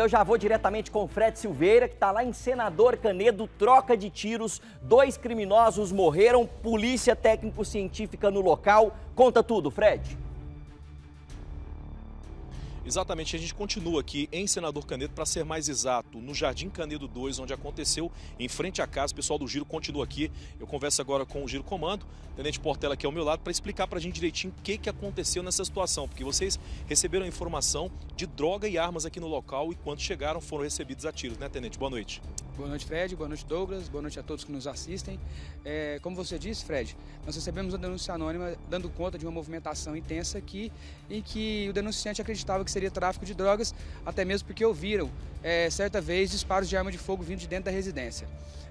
eu já vou diretamente com o Fred Silveira, que está lá em Senador Canedo, troca de tiros, dois criminosos morreram, polícia técnico-científica no local. Conta tudo, Fred. Exatamente, a gente continua aqui em Senador Canedo, para ser mais exato, no Jardim Canedo 2, onde aconteceu, em frente à casa. O pessoal do Giro continua aqui. Eu converso agora com o Giro Comando, Tenente Portela aqui ao meu lado, para explicar para a gente direitinho o que, que aconteceu nessa situação, porque vocês receberam informação de droga e armas aqui no local e quando chegaram foram recebidos a tiros, né, Tenente? Boa noite. Boa noite, Fred. Boa noite, Douglas. Boa noite a todos que nos assistem. É, como você disse, Fred, nós recebemos uma denúncia anônima dando conta de uma movimentação intensa aqui em que o denunciante acreditava que seria tráfico de drogas, até mesmo porque ouviram, é, certa vez, disparos de arma de fogo vindo de dentro da residência.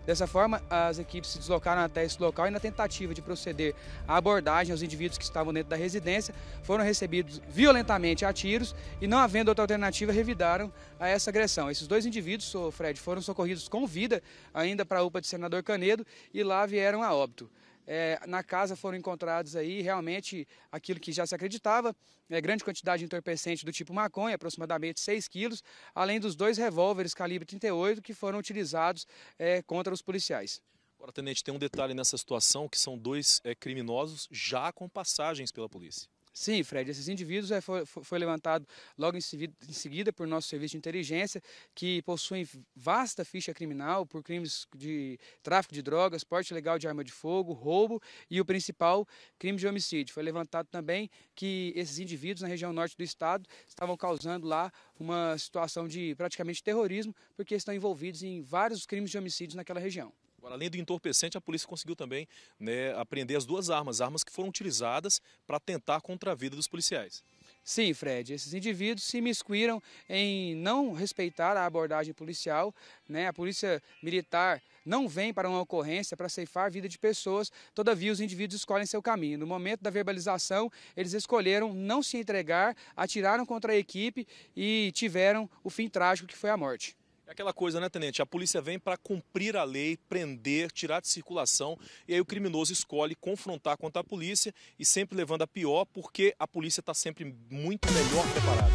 Dessa forma, as equipes se deslocaram até esse local e, na tentativa de proceder à abordagem aos indivíduos que estavam dentro da residência, foram recebidos violentamente a tiros e, não havendo outra alternativa, revidaram a essa agressão. Esses dois indivíduos, Fred, foram socorridos com com vida ainda para a UPA de Senador Canedo e lá vieram a óbito. É, na casa foram encontrados aí realmente aquilo que já se acreditava, é, grande quantidade de entorpecente do tipo maconha, aproximadamente 6 quilos, além dos dois revólveres calibre 38 que foram utilizados é, contra os policiais. Agora, Tenente, tem um detalhe nessa situação que são dois é, criminosos já com passagens pela polícia. Sim, Fred, esses indivíduos é, eh, foi, foi, levantado logo em seguida, em seguida, por nosso serviço de inteligência, que possuem vasta ficha criminal por crimes de tráfico de drogas, porte ilegal de arma de fogo, roubo e o principal, crime de homicídio. Foi levantado também que esses indivíduos na região norte do estado estavam causando lá uma situação de praticamente terrorismo, porque estão envolvidos em vários crimes de homicídios naquela região. Agora, além do entorpecente, a polícia conseguiu também né, apreender as duas armas, armas que foram utilizadas para tentar contra a vida dos policiais. Sim, Fred, esses indivíduos se miscuíram em não respeitar a abordagem policial, né? A polícia militar não vem para uma ocorrência para ceifar a vida de pessoas, todavia os indivíduos escolhem seu caminho. No momento da verbalização, eles escolheram não se entregar, atiraram contra a equipe e tiveram o fim trágico que foi a morte. É aquela coisa, né, tenente? A polícia vem para cumprir a lei, prender, tirar de circulação, e aí o criminoso escolhe confrontar contra a polícia e sempre levando a pior, porque a polícia está sempre muito melhor preparada.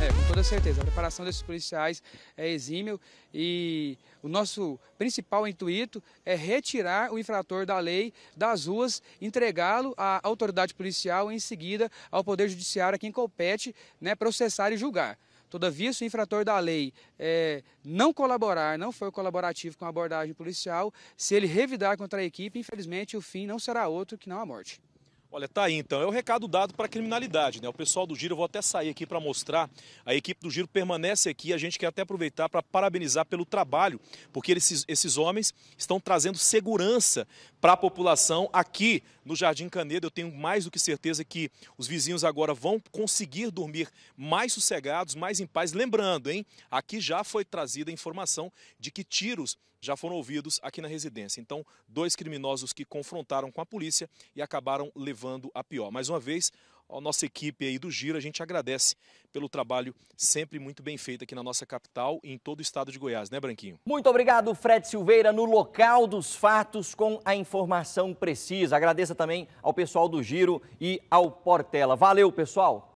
É, com toda certeza. A preparação desses policiais é exímio e o nosso principal intuito é retirar o infrator da lei das ruas, entregá-lo à autoridade policial e em seguida ao Poder Judiciário a quem compete né, processar e julgar. Todavia, se o infrator da lei é, não colaborar, não for colaborativo com a abordagem policial, se ele revidar contra a equipe, infelizmente o fim não será outro que não a morte. Olha, tá aí então, é o recado dado para a criminalidade, né? O pessoal do Giro, eu vou até sair aqui para mostrar, a equipe do Giro permanece aqui, a gente quer até aproveitar para parabenizar pelo trabalho, porque esses, esses homens estão trazendo segurança para a população aqui no Jardim Canedo. Eu tenho mais do que certeza que os vizinhos agora vão conseguir dormir mais sossegados, mais em paz. Lembrando, hein? Aqui já foi trazida a informação de que tiros já foram ouvidos aqui na residência. Então, dois criminosos que confrontaram com a polícia e acabaram levando a pior. Mais uma vez, a nossa equipe aí do Giro. A gente agradece pelo trabalho sempre muito bem feito aqui na nossa capital e em todo o estado de Goiás, né, Branquinho? Muito obrigado, Fred Silveira, no local dos fatos com a informação precisa. Agradeça também ao pessoal do Giro e ao Portela. Valeu, pessoal!